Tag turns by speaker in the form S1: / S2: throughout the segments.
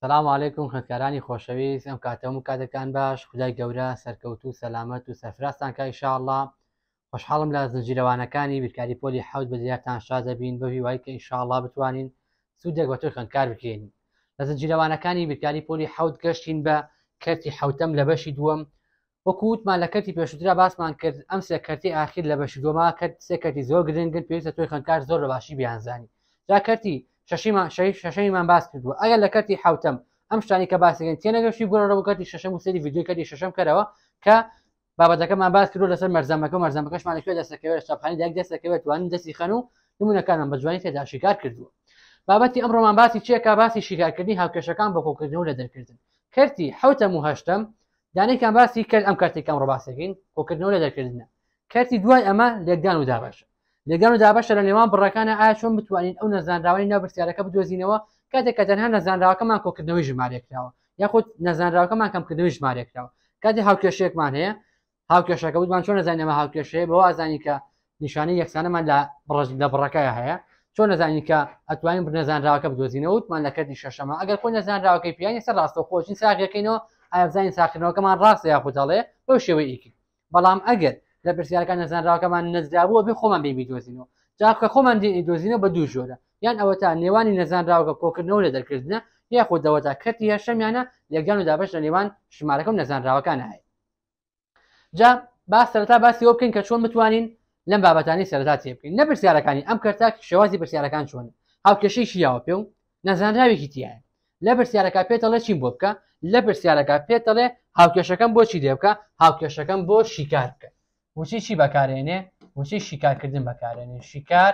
S1: سلام عیکم خوندکارانی خۆشەویست ئەم کاتەم و کاتەکان باش خدای گەورە سەرکەوت و سەلامەت و سەفراستان کای شاءله خۆشحاڵم لە زنجیرەوانەکانی بیرکاری پۆلی حوت بەدیارتان شازەبین بە هیوای کە ئینشاءله بتوانین سوودێک بە تۆ خوندکار بکەین لە زنجیرەوانەکانی بیرکاری پۆلی حوت گەشتین بە کەرتی حوتەم لە بەشی دووەم وەکووتمان لە کەتی پێشترا باسمان کرد ئەم سێ کەرتی ئاخیر لە بەشی دووەما کرد سێ کەتی زۆر گرنگن پێویستە توی خوندکار زۆر بە باشی بیانزانی جا کەتی شەشیمان شەشەیمان باس کردووە ئەگەر لە کەتی حوتەم ئەم شتانی کە باسگەن تێنەگەشتی بۆەوە کەتی شەشەم و سری یددیوکەتی شەشەم کەرەوە کە بابەتەکەمان باس کردو لەسەر مەرزەمەکە و مەرزەمەکەشمان لەکوێ دەستەکەوێت شتابخانی داک دەستەکەوێت توانین دەستی خەن و نمونونەکانم بەجوانی تێدا شیکار کردووە بابەتی ئەمڕۆمان باسی چیەکە باسی شیکارکردنی هاوکێشەکان بەخۆکردن و لە دەرکردن کردی حوتەم و هەشتم دانێکان باسی کرد ئەم کاتێکم ڕۆباسەکەین خۆکردنەوە لە دەرکردنە کەتی دوای ئەمە لێکدان و دابش لەگەڵ دا بەشە لە نێوان بڕەکانە ئایا چۆن بتوانین ئەو نەزانراوانی ناو برسیارەکە بدۆزینەوە کاتێک کە تەنها نەزانراوەکەمان کۆکردنەوەی ژمارێکراوە یاخود نەزانراوەکەمان کەمکردنەوەی ژمارێکراوە کاتی هاوکێشەیەکمان هەیە هاوکێشەکە بودمان چۆن نەزانەوە هاوکێشەیە بەوە ئازانی کە نیشانەی یەکسانەمان لە بڕژ لە بڕەکەی هەیە چۆن نزانانی کە ئەتوانین بنەزانراوەکە بدۆزینەوە وتمان لە کردی شەشەمە ئەگەر خۆی نەزانراوەکەی پیانی سەر ڕاستە خۆچین ساغەکەینەوە ئازانین ساخنەوەکەمان ڕاستە یاخودەڵێ بەو شێوەیەکی بەڵام ئەگەر لە پرسیارەکان نەزانراکەمان نزرابووە بێ خۆمان بێمی دۆزینەوە جاکە خۆمان دۆزینەوە بە دوو ژۆرە یان ئەوە تا نێوانی نەزانراوەکە کۆکردنەوە لە دەرکردە یاخود دەوە تا کردی هەشەمیانە لەگەان و دابش لە نێوان ژمارەکەم نەزانراوەکان هەیە جا باس سەرتا باسیەوە بکەین کە چۆن بتوانین لەم بابەتانی سەرتا تێ بکەین نە پرسیارەکانی ئەم کەرتا شێوازی پرسیارەکان چۆن هاوکێشەی شیاوە پێ و نەزانراوێکی تیایە لە پرسیارەکە پێتەڵێ چیم بۆ بکە لە پرسیارەکە پێتەڵێ هاوکێشەکەم بۆچی دێ بکە هاوکێشەکەم بۆ شیکار بکە وچی چی بەکارێنێ وچی شیکارکردن بەکارێنێ شیکار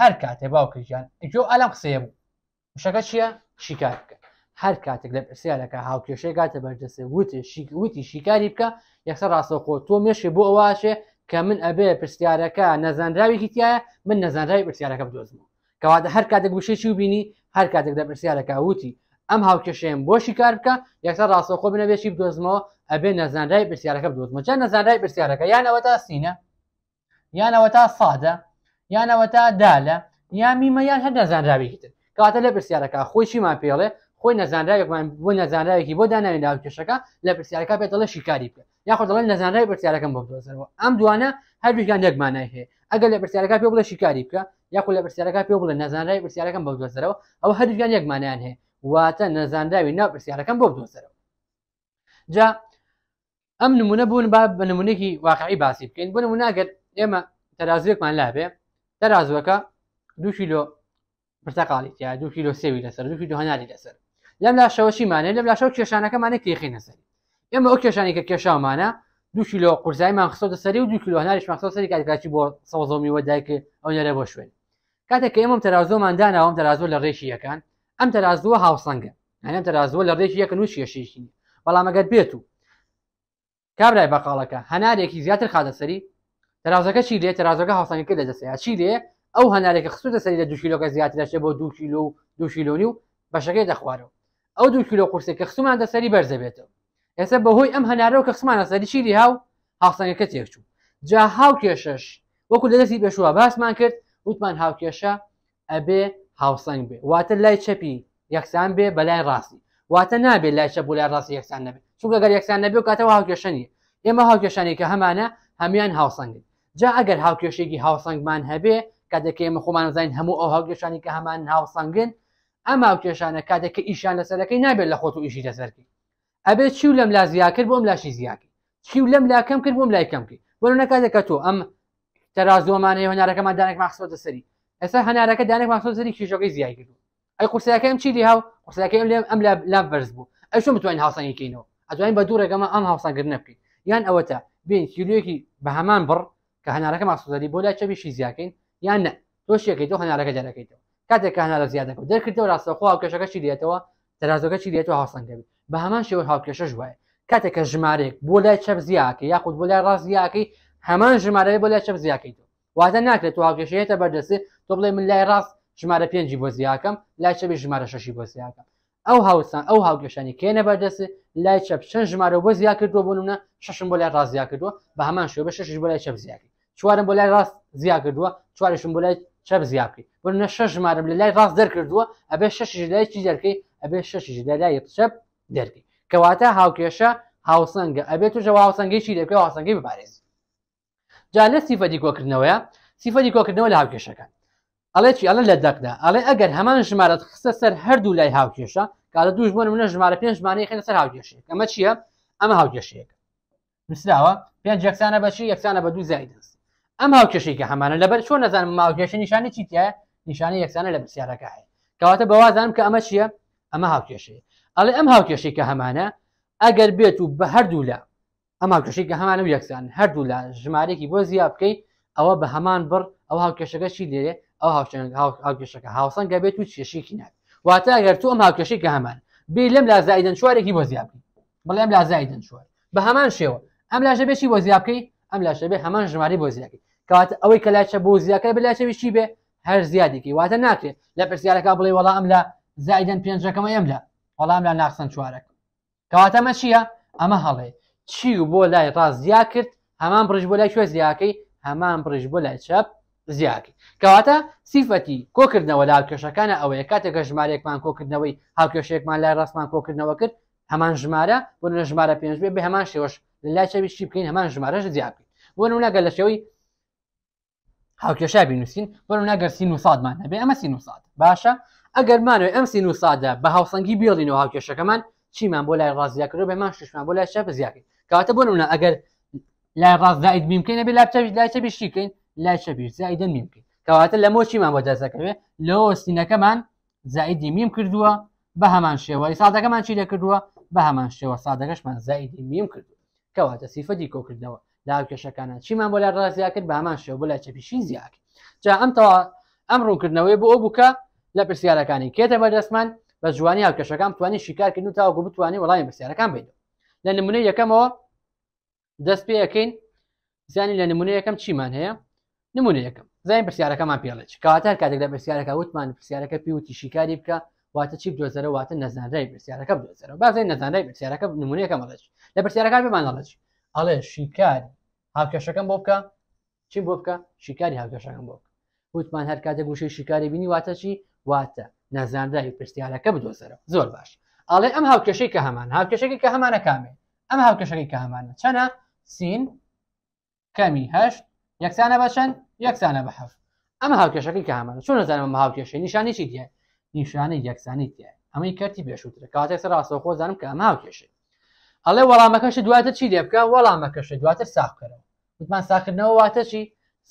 S1: هەر کاتێ باوکە ژیان جۆ ئەلم قسەیە بوو شەکە چییە شیکار بکە هەر کاتێک لە پرسیارەکە هاوکێشەی گاتە بەردەسێ وتی وتی شیکاری بکە یەکسەر ڕاستەخۆ تۆ مێشێ بۆ ئەوواچێ کە من ئەبێ پرسیارەکە نەزانراویکی تایە من نەزانراوی پرسیارەکە بدۆزمەوە کەواتە هەر کاتێک گوشێکی و بینی هەر کاتێک لە پرسیارەکە وتی ئەم هاوکێشەیەم بۆشی کار بکە یەکتا ڕاستەخۆ بنەبێکی بدۆزمەوە ئەبێ نەزانرای پرسیارەکە بدۆزمە چە نەزانرای پرسیارەکە یانەوە تا سینە یانەوە تا سادە یانەوە تا دالە یا میمەیان هەر نەزانراویتر کاتە لە پرسیارەکە خۆشیمان پێڵێ خۆی نەزانراوێکمان بۆ نەزانراوێکی بۆ داناوێن داوکێشەکە لە پرسیارەکە پێتەڵە شیکاری بکە یاخۆ دەڵێن نەزانرای پرسیارەکەم بۆ بدۆزنەوە ئەم دوانە هەردووشگان یەکمانای هەیە ئەگەر لە پرسیارەکە پێ بڵە شیکاری بکە یاخۆ لە پرسیارەکە پێ بڵە نەزانرای پرسیارەکەم بەو دۆزەرەوە ئەو هەردووشگان یەکمانیان هەیە واتە نەزانداوی ناو پرسیارەکەم بۆ بدۆسەرەوە جا ئەم نمونە بوون با بە نمونێکی واقعی باسی بکەین بۆ نموناگەر ئێمە تەرازوێکمان لابێ تەرازوەکە دو کیلۆ پرتەقاڵی یا دو کیلۆ سێوی لەسەر دوکی دهناری لەسەر لەم لا شەوەشیمانە لەم لا شەو کێشانەکەمانە کێخینەسەر ئێمە ئەو کێشانی کە کێشاومانە دو کیلۆ قورزایمان خستۆ سەری و دو کیلۆ هەناریش مەخسۆ سەری کاتکچی بۆ سەوزۆمی وەدایکە ئەو نەرە بۆ شوێن کاتێک ئێمەم تەرازۆمانداناوەم تەرازۆ لە ڕێشیەکان ئەم تەرازوە هاوسەنگە ئەم تەرازوە لە ڕێکی یەکە نووش یەشیشین بەڵام ئەگەر بێت و کابرای بەقالەکە هەنارێکی زیاتر خاتە سەری تەازەکە چی لێ تەازەکە هاوسەنگەکە لە دەسەیە چی لێ ئەو هەنارێکی خسوودە سەری لە دوشیلۆکە زیاتر دەشێ بۆ دو کیلو و دو کیلۆنی و بەشەکەی دەخوارەوە ئەو دو کیلو قورسی کە خسومان دەسەری بەرزەبێتەوە ئێستا بەهۆی ئەم هەنارەوە کە خسمانە سەری چیری هاو هاوسەنگەکە تێکچوو جا هاو کێشەش وەکو لە دەستی پێشوە باسمان کرد وتمان هاوکێشە ئەبێ هاوسنگ بێ واتە لای چپی یەکسان بێ بەلای ڕاستی واتە نابێت لای چەپ لای ڕاستی یەکسان نبێ چونکە گەر یەکسان نەبێ کاتەوە هاوکێشەنی ئێمە هاوکێشانی کە هەمانە هەمیان هاوسنگن جا ئەگەر هاوکێشێکی هاوسەنگمان هەبێ کاتێکی ئێمە خۆمان زین هەموو ئەو هاوکێشانی کە هەمان هاوسنگن ئەم هاوکێشانە کاتێککە ئیشان لەسەرەکەی نابێت لە خۆت و ئیشی لەسەرکی ئەبێ چی و لەم لا زیاکرد بۆم لاشی زیاکی چی و لەم لاکەم کرد بۆم لای کەم کرد وەرو نکاتێککە تۆ ئەم تەرازۆمانەیە هەنارەکەمان دانێک ماخسۆتە سەری ئێستا هەنارەکە دانێک ماسۆزری کیژۆگەی زیای کردو ئەی قورسەکەم چی دی هاو قورسەکەم لێم ئەم لا بەرز بوو ئەشو متوانین هاوسانیکەینەوە ئەتوانین بە دوورەگەمە ئەم هاوسانگرن بکەین یان ئەوەتە بین کیلوەکی بە هەمان بڕ کە هەنارەکە ماسۆزری بۆ لا چەبیشی زیاکەین یان نە تۆشیەکەیتەوە هەنارەکە دەەکەیتەوە کاتێک هەنارە زیادەکە دەرکردەوە ڕاستەخوا هاوکێشەکە چی دێتەوە تەازەکە چی دێتەوە هاوسانگەبی بە هەمان شێوە هاوکێشە ژواە کاتێککە ژمارێک بۆ لای چەپ زیاکە یاخود بۆ لای ڕاست زیاکەی هەمان ژمارەی بۆ لای چەپ زیاکەیتەوە واتە ناکرێت و هاوکێشەیەتە بەردەستی تۆ بڵێ من لای ڕاست ژمارە پێنجی بۆ زیاکەم لای چەبی ژمارە شەشی بۆ زیاکەم ئەو هاوسان ئەو هاوگەشانی کێنە بەردەسێ لای چەپ چەند ژمارە بۆ زیا کردووە بوونە ششم بۆ لای ڕازیا کردووە بە هەمان شێ بە شش بۆ لای چەپ زیاکی چوارم بۆ لای ڕاست زیا کردووە چوارشم بۆ لای چەپ زیاکی بنە شش ژمارم لە لای ڕاست دەرکردووە ئەبێ شش لای چی دەرکەی ئەبێ شش لای چەپ دەرکی کەواتە هاوکێشە هاوسنگگە ئەبێت توژە هاوسنگگەیشی دەکەی هاوسنگگەی بپارێزی جا لە سیفەدی کۆکردنەوەیە سیفەدی کۆکردنەوە لە هاوکێشەکان ئەڵێ چی ئەلە لە دەکدا ئەڵێ ئەگەر هەمان ژمارەت خستە سەر هەردوو لای هاوکێشە کاە دوو ژمە منە ژمارە پێنج ژمانەی خێنە سەر هاوکێشێک ئەمە چییە؟ ئەمە هاوکێشەیەک مسراوە پێنج یەکسانە بەچی یەکسانە بە دوو زای دەست ئەم هاوکێشێکە هەمانە لەبەر چۆن نەزانم ماوکێشە نیشانە چیتە نیشانە یەکسانە لە پرسیارەکەی کەواتە بەوازانم کە ئەمە چییە؟ ئەمە هاوکێشەیە ئەڵێ ئەم هاوکێشێکە هەمانە ئەگەر بێت و بە هەردوو لە ئەما کشێکە هەمانە و یەکسان هەردوو لە ژمارێکی بۆ زیاب بکەیت ئەوە بە هەمان بڕ ئەو هاوکێشەکە چی لێ ئەو هاوکێشەکە هاوسەنگە بێت و چێشێکی نات واتە ئەگەر تو ئەم هاوکێشی کە هەمان بێ لەم لا زایدن چوارێکی بۆ زیابی بڵێم لا زایدن چوار بە هەمان شێوە ئەم لاژە بێکی بۆ زیابکەی ئەم لاشە بێ هەمان ژماری بۆ زیاکی کەواتە ئەوەی کە لاچە بۆ زیاکە بلاچەویشی بێ هەر زیادێکی واتە ناکرێت لە پرسیارەکە بڵێ وەڵا ئەم لە زایدن پێنجەکەمە ئەم لە وەڵام لە ناخسن چوارەکە کەواتەمە چییە ئەمە هەڵێ چی و بۆ لای ڕاز زیا کرد هەمان پرژ بۆ لای شوێ زیاکەی هەمان پرژ بۆ لای چەپ زیاکی کەواتە سیفەتی کۆکردنەوە لە هاوکێشەکانە ئەوەیە کاتێکە ژمارێکمان کۆکردنەوەی هاوکێشێکمان لای ڕاستمان کۆکردنەوە کرد هەمان ژمارە بۆ لە ژمارە پێنج بێ بە هەمان شێوەش لای چەویشی بکەین هەمان ژمارەش زیاکەین بۆ نوناگە لە شێوەی هاوکێشا بینوسین بۆ ناگەر سین و سادمان هەبێ ئەمە سین و ساد باشە ئەگەرمانوێ ئەم سین و سادە بە هاوسەنگی بیڵینەوە هاوکێشەکەمان چیمان بۆ لای ڕازیاکرۆ بەمان ششمان بۆ لای شە بزیاکەین کاتە بۆ نونە ئەگەر لای ڕازدائید بیم بکەینە بێ لاپچەوی لای چەبیشی بکەین لای شەبیر زایدە میم کرد کەواتە لە مۆچیمان بۆ دەسەکەوێ لە ئۆستینەکەمان زایدی میم کردووە بە هەمان شێوەی سادەکەمان چی لە کردووە بە هەمان شێوە سادەکەشمان زایدی میم کردو کەواتە سیفەتی کۆکردنەوە لاوکێشەکانە چیمان بۆ لە ڕازیا کرد بە هەمان شێو بۆ لای چەپیشین زیاکە جا ئەم تەوا ئەم ڕوونکردنەوەی بۆ ئەو بکە لە پرسیارەکانی کێتە بەدەستمان بە جوانی هاوکەشەکان توانی شیکارکردن و تاوەگو بتوانین وڵامی پرسیارەکان بیت لە نمونە یەکەمەوە دەست پێەکەین زیانی لە نمونە یەکەم چیمان هەیە نمونە یەکەم زای پرسیارەکەمان پێڵێ کاتار کاتێک لە پرسیارەکە وتمان پرسیارەکە پیوتی شیکاری بکە واتە چی دۆزەرە واتە نەزانای پرسیارەکە بدۆزەرە بازای نەزانای پرسیارەکە نمونونەکە مەڵێش لە پرسیارەکە بمانڵێش ئەڵێ شیکاری هاوکەشەکەم بۆ بکە چی بۆ بکە شیکاری هاوکەشەکەم بۆ وتمان هەر کاتێک گوشەی شیکاری بینی واتە چی واتە نەزانای پرسیارەکە بدۆزەرە زۆر باش ئاڵێ ئەم هاوکەشەی کە هەمان هاوکەشەکە کە هەمانە کامێ ئەم هاوکەشەکەی کە هەمانە چەنە سین کەمی هەشت یەکسانە بەچەند یەکسانە بە حەف ئەمە هاوکێشەکەی کامە چۆن نزانم هاوکێشەی نیشانی چی دیە نیشانەی یەکسانی تێ ئەمەی کەتی بێشوترە کاتێکسە ڕاستەوە خۆزانم کە ئەمە هاوکێشەی ئەڵێ وەڵامەکەش دواتە چی لێ بکە وەڵامەکەش دواتر ساخکەرەوە وتمان ساکردنەوە واتە چی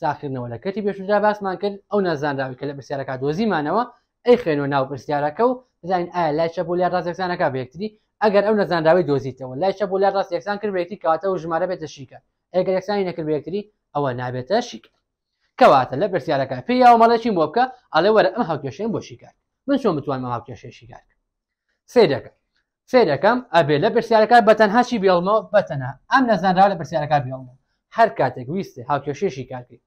S1: ساکردنەوە لە کەتی بێشودا باسمان کرد ئەو نازانداوی کە لە پرسیارەکە دۆزیمانەوە ئەی خێنەوە ناو پرسیارەکە و بزانین ئایا لای چە بۆ لای ڕاستێکسانەکە بەیەکتری ئەگەر ئەو نەزانداوی دۆزیتەوە لای چە بۆ لای ڕاستێکسان کرد بێتی کاتەوە ژمارە بێتە شیکە ئەگەر یەکسانی نەکرد بێکتری ئەوە نابێتە شیکە کەواتە لە پرسیارەکە پێ یا مەڵێکی بۆ بکە ئەلێ وەرە ئەم هاوکێشێن بۆ شیکار من چۆن بتوانم هاوکێشێ شیکار سێدەکە سێرەکەم ئەبێ لە پرسیارەکە بەتەنهاچی بێڵمەوە بەتەنە ئەم نەزانرا لە پرسیارەکە بێڵمە هەر کاتێک ویستی هاوکێشێشی کارکەی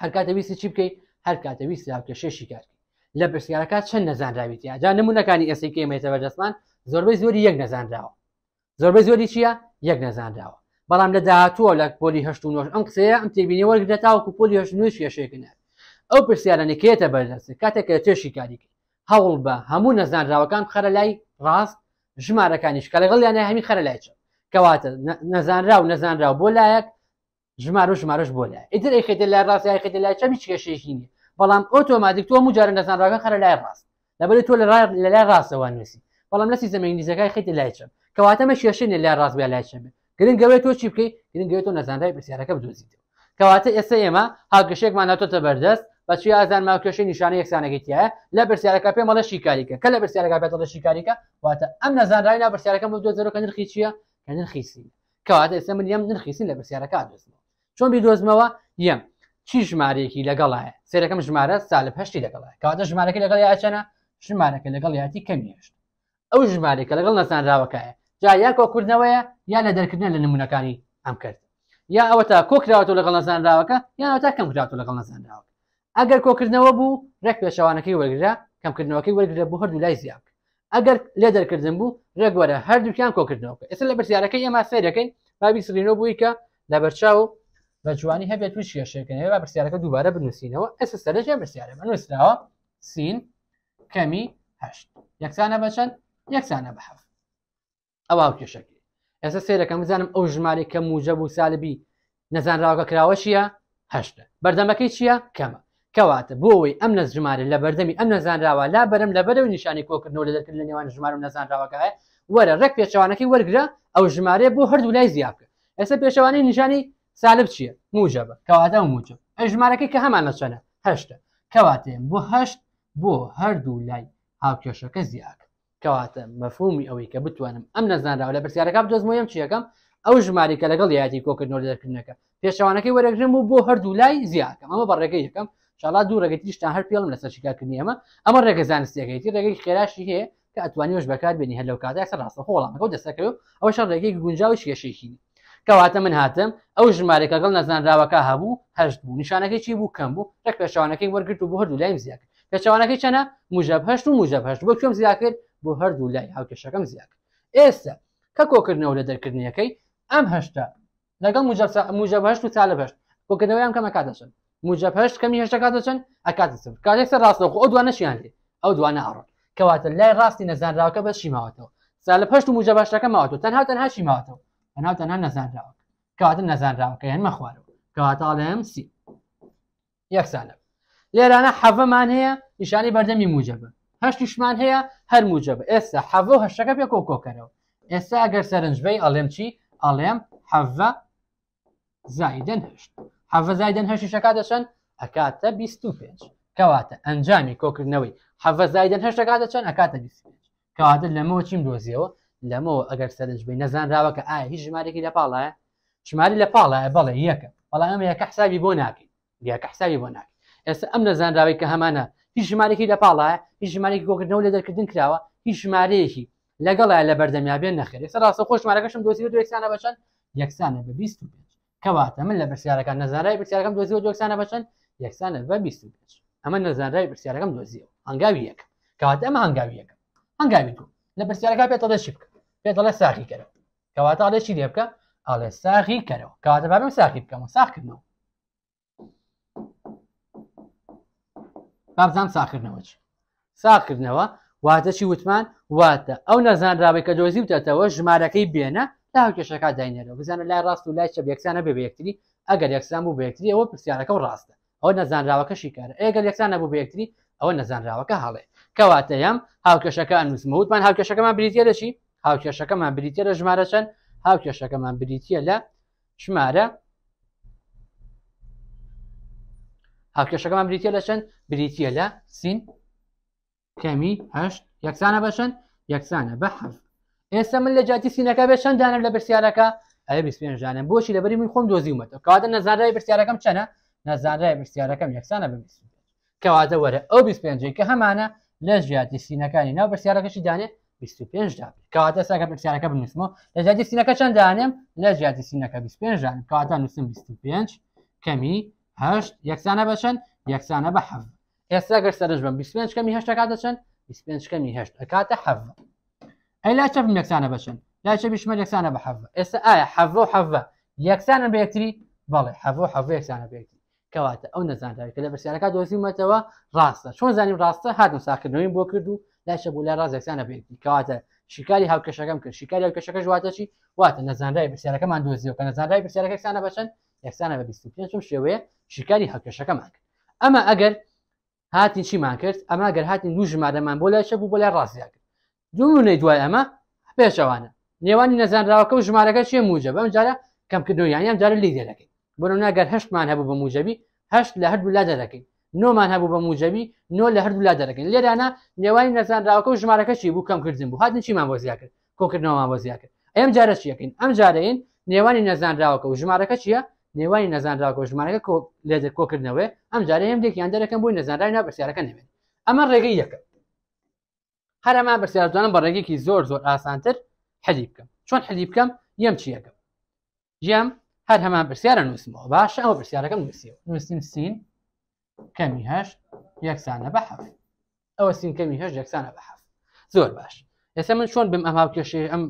S1: هەر کاتە ویستی چی بکەیت هەر کاتە ویستی هاوکێشێشی کارکەی لە پرسیارەکە چەند نەزانراویتیا جا نمونونەکانی ئەسی کێمێتە بەرجەسمان زۆربەی زۆری یەک نەزانراوە زۆربەی زۆری چییە یەک نەزانراوە بەڵام لە داهاتووە لە پۆلی هەشت نۆش ئەم قسەیە ئەم تێبینی وەرگ لە تاوەکو پۆلی هەش نوێش شێشێکنە ئەو پرسیارانە کێتە بەردەست کاتێک لە تێشی کاریکە هەوڵ بە هەموو نەزانراوەکان خەرە لای ڕاست ژمارەکانیش کەلەگەڵ یانە هەمی خەرە لای چە کەواتە نەزانرا و نەزانرا بۆ لایەک ژمار و ژمارەش بۆ لای ئیدر ئەیخێتە لای ڕاست یاخێتە لای چەمی کێشێکی نیە بەڵام ئۆتۆماتیک تۆ مجارە نەزانراەکە خەرە لای ڕاست لەبەر تۆ لە لای ڕاستەوان نووسی بەڵام لەسی زەمەنگلیزەکەی خیت لای چەم کەواتەمە شێشێنە لای ڕاست لای چەمێت گرنگەوێت تۆ چی بکەیت گرنگەوێت تۆ نەزانای پرسیارەکە بدۆزیتەوە کەواتە ئێستا ئێمە هاکەشێکمان ناتۆتە بەردەست بەچی ئازان ماکەشی نیشانە یەکسانەگەیتیە لە برسیارەکە پێ مەڵە شیکاریکە کە لە برسیارەکە بێتەڵە شیکاریکە واتە ئەم نەزانرای نا برسیارەکەم دۆزەرەکە نرخی چییە کە نرخیسین کەواتە ئێستا من یم نرخیسین لە برسیارەکە دۆزمەوە چۆن بیدۆزمەوە یم چی ژمارەیەکی لەگەڵایە سێرەکەم ژمارە سالە پشتی لەگەڵای کەواتە ژمارەکە لەگەڵ یاچەنە ژمارەکە لەگەڵ یاتی کەمیشت ئەو ژمارێکە لەگەڵ نەسانراوەکەە جا یاکۆ کوردنەوەیە یا لە دەرکردن لە نمونونەکانی ئەم کرد یا ئەوە تا کۆکراوەوە لەگەڵ نەزانراوەکە یان تا کەم کراوە لەگەڵ نەزانراوەکە ئەگەر کۆکردنەوە بوو ڕێک پێشەوانەکەی وەرگرا کەمکردنەوەکەی وەرگرە بۆ هەردوو لای زیاک ئەگەر لێ دەرکردن بوو ڕێگوەرە هەردووکیان کۆکردنەوەکە ئێستا لە بەرسیارەکەی ئێمە سێرەکەین بابی سرینۆ بووی کە لە بەرچاو بە جوانی هەبێت توی شێشەکەن هێ بەرسیارەکە دووبارە بنووسینەوە ئێستا سەرەجێ بەرسیارە بنووسراوە سین کەمی هەشت یەکسانە بەچەند یەکسانە بەحەف ئەو ئەو کێشەکە ئێستا سێرەکەم بزانم ئەو ژماری کە موجەب و سالبی نەزانراوەکە کراوە چیە هەشتە بەردەمەکەی چییە کەمە کەواتە بۆەوەی ئەم نە ژمارە لە بەردەمی ئەم نەزانراوە لا بەرم لە بەرەو نیشانی کۆکردنەوە لە دەکرد لە نێوان ژمار و نەزانراوەکەە وەرە ڕێک پێچەوانەکەی وەرگرە ئەو ژمارە بۆ هەردوو لای زیابکە ئێستا پێشەوانی نیشانی سالب چییە موجەبە کەواتە موجب ئە ژمارەکەی کە هەمان نەچەنە هەشتە کەواتێن بۆ هەشت بۆ هەردوو لای هاوکێشەکە زیاکە کەواتە مەفهومی ئەوەی کە بتوانم ئەم نەزانراوە لە پرسیارەکە دۆزمەوەم چیەکەم ئەو ژماری کە لەگەڵ یاتی کۆکردنەوە دەکردنەکە پێشەوانەکەی وەرەگرم و بۆ هەردوو لای زیاکەم ئەمە بەڕێگەی یەکەم شڵا دوو ڕگەتیشتان هەر پێڵم لەسەر شیکارکردنی ئەمە ئەمە ڕێگە زانستیەکەیتی ڕێگەی خێراشی هەیە کە ئەتوانیش بەکار بینی هەلو کات سەر ڕاستە خۆڵامەکە دەسەکەو ئەو شە ڕێگەی گونجاوش کێشێکینی کەواتە من هاتم ئەو ژمارە کەگەڵ نەزانراوەکە هەبوو هەشت بوو نیشانەکەی چی بوو کەم بوو ڕێک پێشوانەکەی وەرگرت و بۆ هەردوو لایم زیاکرد پێچوانەکەی چەنە مژەب هەشت و مژەب هەشت بۆ کوم زیاکرد بۆ هەردوو لای هاوکێشەکەم زیاک ئێستا کە کۆکردنەوە لە دەرکردنیەکەی ئەم هەشتا لەگەڵ موجەبهشت و چالە بەشت کۆکردنەوەیان کەمە کاتەچن موجەبهشت کەمی هێشتا کاتەچن ئەکاتە کارێکستا ڕاستەوە ئەو دوانەشیان لێ ئەو دوانە ئاڕۆن کەواتە لای ڕاستی نەزانراوەکە بەشی ماوەتەوە سالە پشت و موجەباشەکە ماوەتەوە تەنها تەنهاشی ماوەتەوە هەناو تەنها نەزانراوەکە کەواتە نەزانراوەکە هێن مەخوارەوە کەواتاڵێم سی یەکسانە لێرانە حەڤەمان هەیە نیشانی بەردەمی موجەبە هەشتیشمان هەیە هەر موجب ئێستا حەڤ هەشەکە پێ کۆکۆکەرەوە ئێستا ئەگەر سەرنجبەی ئەڵێم چی ئەڵێم حەڤە زایدن هشت حەڤە زایدن هەشی شەکە دەچەند ئەکاتە 25 کەواتە ئەنجامی کۆکردنەوەی حەڤە زایدن هەشتەکە دەچەند ئەکاتە 25 کەواتە لەمەوە چیم دۆزیەوە لەمەوە ئەگەر سەرنجبی نەزانراوە کە ئایا هیچ ژمارێکی لە پاڵایە ژماری لە پاڵایە بەڵێ یەکە بەڵام ئەمە یەکە حسابی بۆ ناکەین یەکە حسابی بۆ ناکەین ئێستا ئەم نەزانراوی کە هەمانە هیچ ژمارێکی لە پاڵایە هیچ ژمارێکی گۆکردنەوە لە دەرکردن کراوە هیچ ژمارەیەکی لەگەڵای لە بەردەمیابێن نخێر ێستا ڕاستە خۆشمارەکەشم دۆسی دوێکسانە بەچەن یەکسانە بە 25 کەواتە من لە برسیارەکان نەزانای برسیارەکەم دۆزی و دۆکسانە بەچەن یەکسانە بە 25 ئەمە نەزانای برسیارەکەم دۆزیەوە هەنگاوی یەک کەواتە ئەمە هەنگاوی یەکەم هەنگاوی دوو لە برسیارەکە پێتەڵە چی بکە پێتەڵە ساخی کەرەوە کەواتە ئاڵێ چی لێ بکە ئاڵێ ساخی کەرەوە کەواتە بابم ساخی بکەم و ساخکردنەوە بابزان ساکردنەوەچ ساکردنەوە واتەچی وتمان واتە ئەو نەزانراوی کە دۆزی وتێتەوە ژمارەکەی بێنە لاو کێشەکە داینێرەوە بزانە لای ڕاست و لای چە بێکسانە بێ بەکتری ئەگەر یەکسان بوو بەکتری ئەوە پرسیارەکە و ڕاستە ئەو نەزانراوەکە شیکارە ئەگەر یەکسان نەبوو بەکتری ئەوە نەزانراوەکە هەڵێ کەواتەیەم هاوکێشەکە ئەنووسمەوتمان هاوکێشەکەمان بریتە لەشی هاوکێشەکەمان بریتە لە ژمارە چەند هاوکێشەکەمان بریتە لە ژمارە هاوکێشەکەمان بریتە لە چەند بریتە لە سین کەمی هەشت یەکسانە بەشن یەکسانە بە حەف ئێستا من لە جاتی سینەکە بێ چەنددانم لە برسیارەکە ئەێ بیسپێنژانم بۆشی لە بەری من خۆم دۆزیومەتەوە کاتە نەزانای برسیارەکەم چەنە نەزانای برسیارەکەم یەکسانە بم کەواتە وەرە ئەو بیسپێنجی کە هەمانە لە ژیاتی سینەکانی ناو برسیارەکەشی دانێت 25 دا کاتە ساکە پرسیارەکە بنووسمەوە لە ژیاتی سینەکە چەنددانێم لە ژیاتی سینەکە 25 کاتە نووسم 25 کەمی هەشت یەکسانە بەچەند یەکسانە بە حەف ئێستا گەر سەرش بم بیسپێنجکەمی هەشت ئەکات دەچەند بیسپێنجکەمی هەشت ئەکاتە حەف ئەی لا چەپ یەکسانە بەچەند لا چە بیشمە یەکسانە بە حەف ئێستا ئایا حەڤ و حەڤە یەکسانە بەیەکتری بەڵێ حەڤ و حەڤ یەکسانە بێتی کەواتە ئەو نەزانراوی کە لە بەسیارەکە دۆزیمەتەوە ڕاستە چۆن زانیم ڕاستە هاتم ساکردنەوەیم بۆ کرد و لاشە بوو لە ڕاز یەکسانە بێتی کەواتە شیکاری هاوکەشەکەم کرد شیکاری هاوکەشەکە ژواتەچی واتە نەزانرای پرسیارەکەمان دۆزیەوە کە نەزانرای پرسیارەکەکسانە بەچەند یەکسانە بە 25 شێوەیە شکاری هەکەشەکەمان کرد ئەمە ئەگەر هاتین چیمان کرد ئەما گەر هاتین نو ژمادەمان بۆ لایشە بوو بۆ لای ڕاستیا کرد دوونەی دوای ئەمە پێشەوانە نێوانی نەزانراوەکە و ژمارەکە چێ موجە بەم جارە کەمکردنییانیان جارە لی دەکەین بۆناگەر هەشتمان هەبوو بە موجەبی هەشت لە هەردوو لا دەکەین نۆمان هەبوو بە موجەبی نۆ لە هەردوو لا دەکەین لێرانە نێوانی نەزانراوەکە و ژمارەکە چی بوو کەمکردن بوو هاتن چیمان بۆ زیاکرد کۆکردنەوەمان بۆ زیاکرد ئەم جارە چیەکەین ئەم جارەین نێوانی نەزانراوەکە و ژمارەکە چییە نێوانی نەزانرا کۆژمانەکە لێدە کۆکردنەوەی ئەم جارە هەم دێکیان دەرەکەم بووی نەزانرای نا بەسیارەکە نەوێت ئەمە ڕێگەی یەکە هەرەما بەسیارزانم بە ڕێگێکی زۆر زۆر ئاسانتر حەلی بکەم چۆن حەلی بکەم یەم چیەکەم ژیان هەر هەمان پرسیارە نووسمەوە باشە ئەو پرسیارەکەم نووسیەوە نووسین سین کەمی هەشت یەکسانە بە حەف ئەوە سین کەمی هەش یەکسانە بە حەف زۆر باش ئێستا من چۆن بم ئەم هاو کێشێ ئەم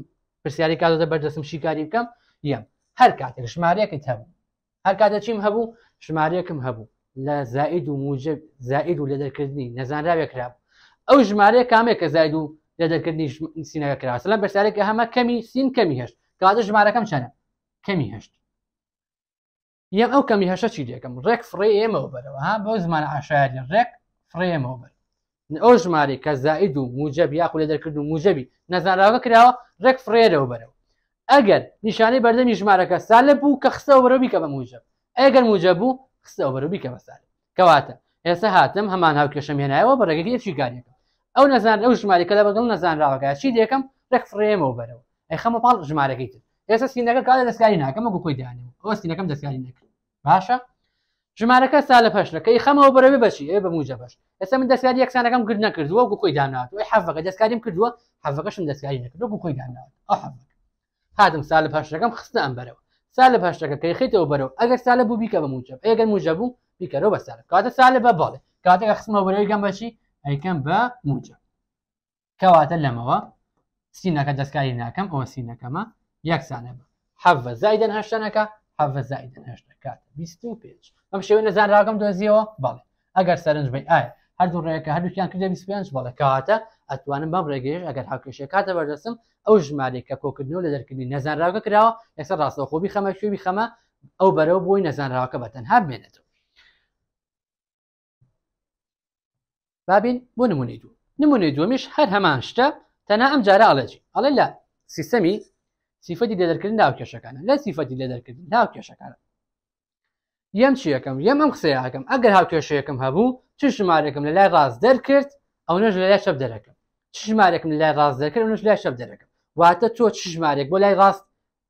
S1: پرسیاری کاتە بەردەسم شیکاری بکەم یەم هەر کاتێک ژمارەیەکەی هەبوو هەر کاتە چیم هەبوو ژمارەیەکم هەبوو لە زائید و موجب زائید و لەدەرکردنی نەزانراوێک کرا ئەو ژمارە کامێک کە زاید و لەدەرکردنی سینەکە کرا لە بەرسارێکی هەمە کەمی سین کەمی هەشت کاتە ژمارەکەم چەنە کەمی هەشت یەم ئەو کەمی هەشە چی دەکەم ڕێک فڕێ ئێمەەوە بەرەوە ها بۆ زمانە عشاری ڕێک فڕێمەوە بەر ئەو ژماری کە زائید و موجب یاخو لە دەرکردن و موجبی نەزانراوە کراوە ڕێک فرێرەوە بەرەوە ئەگەر نیشانەی بەردەمی ژمارەکە سالە بوو کە خستە بەرەبی کە بە موجە ئەگەر موجە بوو خستە بەرەبی کە بەسال کەواتە ئێستا هاتم هەمان هاو کێشەمێنایەوە بەڕێگەی ئەفی گاریەکە ئەو نەزان ئەو ژمارەکە لە بەگەڵ نەزانراوەکە چی دەکەم ڕێک فرێمەوە بەرەوە ئەخەمە پاڵ ژمارەکەی تر ئێستا سینەکە کاڵ دەستکاری ناکەمە بۆ خۆی دانێ ئەوستینەکەم دەستکاری نەکرد باشە ژمارەکە سا لە پەشەکەی خەمەوە بەرەوە بەچی ئێ بە موجە بەش ئێستا من دەستکاری یەکسانەکەم گرد نەکردووە گو خۆی دانات و حەفەکە دەستکاریم کردووە حەفەکەشم دەستکاری نەکردو گو خۆی دانات ئەو حەفە هاتم سال پاشەکەم خستە ئەم بەرەوە سال سالە کەی خیتەوە بەرەوە ئەگەر سالە بوو بیکە بە موجب ئەگەر موجببوو بیکەەوە بە سالە کاتە سالە بە باڵێ کاتەکە خستمە بەرەوەیگەم بەشی ئەیکەم بە موجب کەواتە لەمەوە سینەکە دەستکاری ناکەم ئەوە سینەکەمە یەکسانە بە حەە زایدن هەشتەنەکە حەە زایدن هەشتە کاتە 25 ئەم شێوە نەزان راگەم دۆزیەوە باڵێ. ئەگەر سەرنج بی ئایا هەردوو ڕێەکە هەردووکیان کردە 25 بەڵە کاتە ئەتوانم بەم ڕێگەیش ئەگەر هاوکێشە کاتە بەردەسم ئەو ژمارێک کە کۆکردنەوە لە دەرکردنی نەزانراوکە کراوە لەسەر ڕاستەخۆبی خەمە شوێبی خەمە ئەو بەرەو بۆی نەزانراوەکە بە تەنها بمێنێتەوە بابین بۆ نمونەی دوو نمونەی دووەمیش هەر هەمان شتە تەنا ئەم جارە ئاڵەجی ئەڵێ لە سیستەمی سیفەتی لێدەرکردن هاوکێشەکانە لە سیفەتی لێدەرکردن هاوکێشەکانە یەم چی یەکەم یەم ئەم قسەیەکەم ئەگەر هاوکێشەیەکم هەبوو چ ژمارەکەم لە لای ڕاست دەرکرد ئەو نەژ لە لای شەب دەرەکەم چژمارێکم لای ڕاست دەکرد منش لای شەف دەرەکەم واتە تۆ چژمارێک بۆ لای ڕاست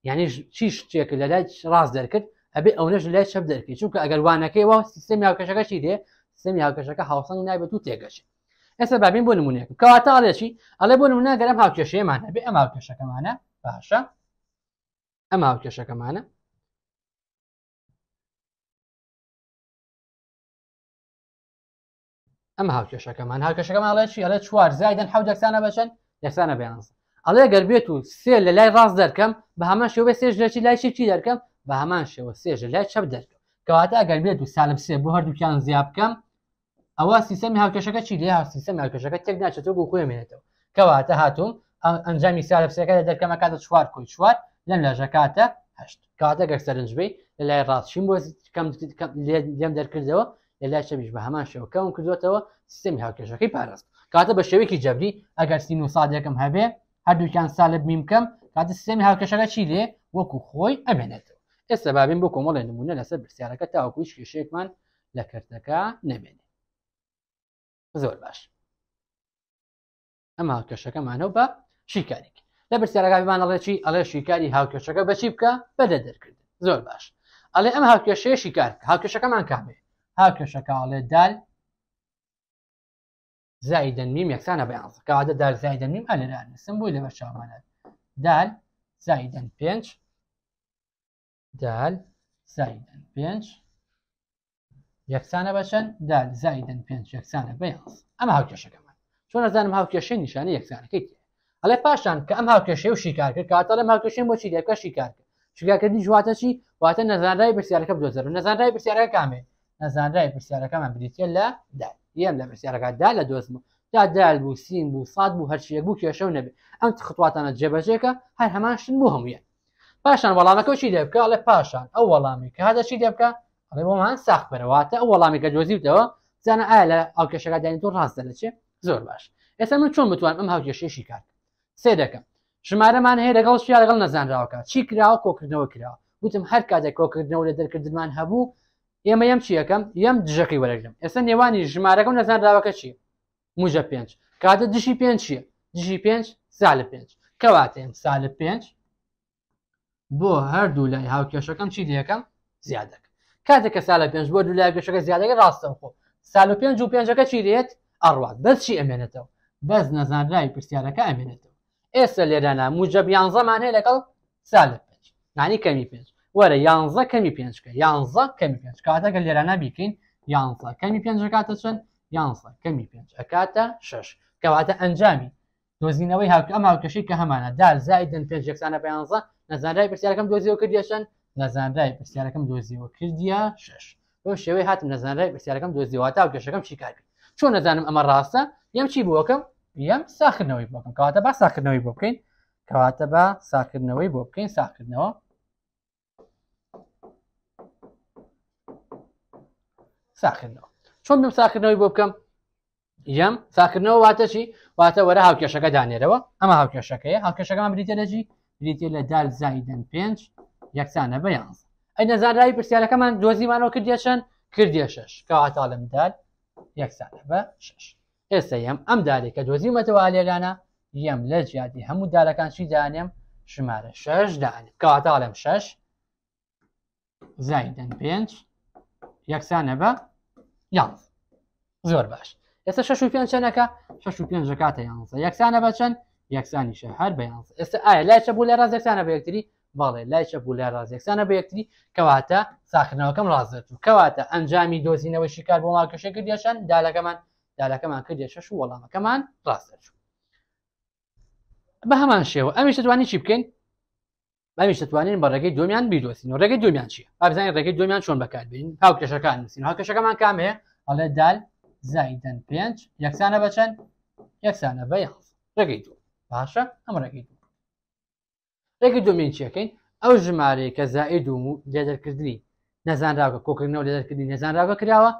S1: یعنی چی شتێک لە لای ڕاست دەرکرد ئەبێ ئەوەش لای شەف دەرکی چونکە ئەگەر وانەکەی وا سیستم یاکەشەکە چی دێ سیستم یاکەشەکە هاوسنگ نایبەت و تێگەشی ئێستا بابین بۆ نمونێک کەواتە ئاڵێکی ئەلێ بۆ نمونە گەرم هاوکێشەیەمانە بێ ئەم هاوکێشەکەمانە باشە ئەم هاوکێشەکەمانە ئەمە هاوکێشەکەمان هاوکێشەکەمان ئەڵێ چی ئەلە چوار زایدن حەوت دەکسانە بەچەند یەکسانە بیانسە ئەڵێ گەربێت و سێ لە لای ڕاست دەرکەم بە هەمان شێوە سێژێکی لایشی چی دەرکەم بە هەمان شێوە سێژە لای چەپ دەرکەم کەواتە ئەگەربێت و سالم سێ بۆ هەردووکیان زیاب بکەم ئەوە سیستەمی هاوکێشەکە چی لێ سیستەمی هاوکێشەکە تێک ناچێتەوە بۆ خوێمێنێتەوە کەواتە هاتووم ئەنجامی سالەپسەکە لە دەرکەمە کاتە چوار کوی چوار لەم لە ژەکاتە هەشت کاتە گەر سەرنجبی لە لای ڕاستشیم بۆ کەم لێم دەرکردەوە لە لای شەویش بە هەمان شێوەکەون کردوێتەوە سیستمی هاوکێشەکەی پاراست کاتە بە شێوەیەکی جەبری ئەگەر سی و سادەکەم هەبێ هەردووکیان سالب میمکەم کاتە سیستمی هاوکێشەکە چی لێ وەکو خۆی ئەمێنێتەوە ئێستا بابین بۆ کۆمەڵی نمونە لەسەر برسیارەکە تاوەکو هیچ کێشێکمان لە کردەکە نەبێنێ زۆر باش ئەمە هاوکێشەکەمانەوە بە شیکاریک لە برسیارەکەمان ئەڵێکی ئەڵێ شیکاری هاوکێشەکە بەچی بکە بەدە دەرکرد زۆر باش ئەڵێ ئەم هاوکێشەیە شیکار هاوکێشەکەمان کامێ هاکێشەکەڵێ دال زایدن میم یەکسانە بەیانسەکەدا دار زایدن نیم ئەلران سم بووی لەبەر چاوانە دال زایدن پێنج دال زایدن پێنج یەکسانە بەچەند دال زایدن پێنج یەکسانە بەیانس ئەمە هاوکێشەکەمان چۆن ئەزانم هاوکێشەی نیشانە یەکسانەکەی تێ ئەلێ پاشان کە ئەم هاوکێشەی و شیکار کرد کاتە لەم هاوکێشین بۆچی لێکە شیکار کرد شکاکردنی جواتە چی واتە نەزانرای برسیارەکە دۆزەر و نەزانرای برسیارەکە کامێ نەزانرای پرسیارەکەمان بریتە لە یەم لە پرسیارەکەدا لە دۆزم تا دال بوو سین بوو ساد بوو هەرچیەک بوو کێشە نەبێت ئەم خواتانە جێبەجێکە هەر هەمان شن بوو هەمویە پاشان وەڵامەکە چی دەبکە لە پاشان ئەو وەڵامی کە هەدا چی دەبکە ئەڵێ بۆمان ساخت بەرەواتە ئەو وەڵامی کە دۆزیوتەوە زانە ئایا لە ئەو کێشەکە دانی تۆ ڕاستە لە چێ زۆر باش ئێستا من چۆن بتوان ئەم هاوکێشێشی کار سێ دەکەم ژمارەمان هەیە لەگەڵ شیا لەگەڵ نەزانراوەکە چی کراوە کۆکردنەوە کراوە وتم هەر کاتێک کۆکردنەوە لە دەرکردمان هەبوو ئێمە یەم چیەکەم یەم دژەکەی وەرەگرم ئێستا نێوانی ژمارەکەم نەزان داواکە چی موجە پێنج کاتە دشی پێنج چیە دژی پێنج سالە پێنج کەواتێن سالە پێنج بۆ هەردوو لای هاوکێشەکەم چی دیەکەم زیادەکە کاتێک کە سالە پێنج بۆ دوولای گەشەکە زیادەکە ڕاستە خۆ سال و پێنج و پێنجەکە چی دێت ئەڕوات بەس چی ئەمێنێتەوە بەس نەزانرای پرسیارەکە ئەمێنێتەوە ئێستا لێدانا موجەبیان زەمان هەیە لەگەڵ سالە پێنج نانی کەمی پێنج وەرە یانزە کەمی پێنجکە یانزە کەمی پێنج کاتەکە لێرانە بیکەین یانزە کەمی پێنج کاتە چەند یانزە کەمی پێنج ئەکاتە شش کەواتە ئەنجامی دۆزینەوەی هاوک ئەم هاوکەشی کە هەمانە دار زایدن پێنج یەکسانە بەیانزە نەزانرای پرسیارەکەم دۆزیەوە کردیشن نەزانرای پرسیارەکەم دۆزیەوە کردیە شش بۆ شێوەی هاتم نەزانرای پرسیارەکەم دۆزیواتە هاوکەشەکەم چیکاری چۆن نەزانم ئەمە ڕاستە یەم چی بووەکەم یەم ساخنەوەی بکەم کەواتە با ساکردنەوەی بۆ بکەین کەواتە بە ساکردنەوەی بۆ بکەین ساکردنەوە ساخنەوە چۆن بم ساکردنەوەی بۆ بکەم یەم ساکردنەوە واتەشی واتە وەرە هاوکێشەکە دانێرەوە ئەمە هاوکێشەکەی هاوکێشەکەمان بریتە لەجی بریتە لە دال زایدن پێنج یەکسانە بە یانز ئەی نەزانراوی پرسیارەکەمان دۆزیمانەوە کردێشن کردێ شش کەواتاڵم دال یەکسانە بە شش ئێستا یەم ئەم دارێکە دۆزیمەتەوە لێرانە یەم لە جیادی هەموو دارەکان چی دانێم ژمارە شش دانێت کەواتاڵم شش زایدن پێنج یەکسانە بە یانز زۆر باش ئێستا شش و پێ چەنەکە شش و پێ کاتە یانزە یەکسانە بە چەند یەکسانی شەهر بە یانز ئێستا ئایا لای چە بوو لە ڕاز یەکسانە بە یەکتری بەڵێ لای چە بوو لە ڕاز یەکسانە بە یەکتری کەواتە ساخنەوەکەم ڕازرت و کەواتە ئەنجامی دۆزینەوە شکار بۆ ماکەشە کردیشان دالەکەمان دالەکەمان کردی شش و وەڵامەکەمان ڕاستەر بە هەمان شێوە ئەمیش دەتوانانی چی بکەین ئەمیش دەتوانین بە ڕێگەی دومیان بیرۆستین و ڕێگەی دومیان چی ئابزانین ڕێگەی دومیان چۆن بەکاربین پاو کێشەکان نووسین ها کێشەکەمان کامێ ئەڵێ دال زایدەن پێنج یەکسانە بەچەند یەکسانە بە یخ ڕێگەی دو باشە ئەم ڕێگەی دو ڕێگەی دومین چیەکەین ئەو ژمارەیە کە زائید و و لێدەرکردنی نەزانراوە کۆکردنەوە لێدەرکردنی نەزانراوە کردراوە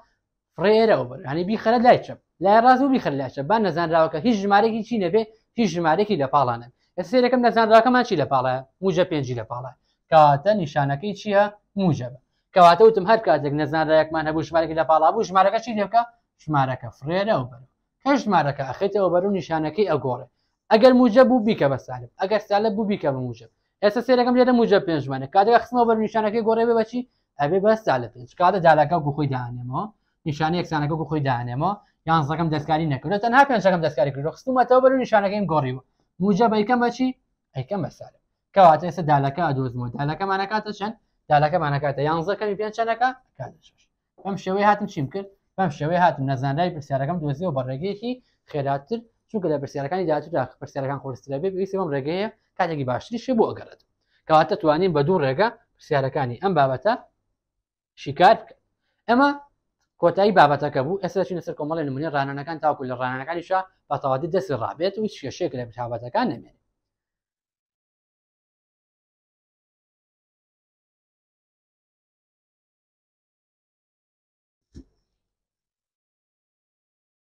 S1: فڕێرە ئەوبەر هەنی بیخەرە لای چەپ لای ڕاز و بیخەر لاشە با نەزانراوەکە هیچ ژمارەی چی نەبێ هیچ ژمارەی لە پاڵانە سێرەکەم دەزانراکەمان ماچی لە پاڵە موجە پێنجی لە پاڵە کاتە نیشانەکەی چییە موجە کەواتە وتم هەر کاتێک نەزانراەکمان هەبوو ژمارەی لە پاڵا بوو ژمارەکە چی لێبکە ژمارەکە فرێنە و بەر کە ژمارەکە ئەخێتەوە بەرو نیشانەکەی ئەگۆڕێ ئەگەر موجە بوو بیکە بە سالب ئەگەر سالە بوو بیکە بە موجە ئێستا سێرەکەم لێرە موجە پێنجمانە کاتێک خستمەوە بەر نیشانەکەی گۆڕێ بچی ئەبێ بە سالە پێنج کاتە دالاکە گوخۆی داهانێمەوە نیشانەی یەکسانەکە گوخۆی داهانێمەوە یانزەکەم دەستکاری نەکردێت تەنها پێنجەکەم دەستکاری کردو خستومەتەوە بەر گۆڕی. گۆڕیوە موجە بەیکەم بەچی ئەیکەم بەسەر کەواتە ئێستا دالەکە ئەدۆزمەوە دالەکەمانەکاتە چەند دالەکەمانەکاتە یانزەکەمی پێ چەندەکە ئەم شێوەی هاتم چیم کرد بەم شێوەی هاتم نەزانای پرسیارەکەم دۆزیەوە بە ڕێگەیەکی خێراتر چونکە لە پرسیارەکانی دااتدا پرسیارەکان خۆسترە بێ بویسەوەم ڕێگەیە کاتێکی باشتری شێ بۆ ئەگەرێت کەواتە توانین بە دوو ڕێگە پرسیارەکانی ئەم بابەتە شیکار بکە ئەمە کۆتایی بابەتەکە بوو ئەسەرچی لەسەر کۆمەڵی نمونە ڕانەکان تاکو لە ڕانەکانیش بەتەواتی دەستی ڕابێت و شێشێک لە بتابەتەکان نمێنێت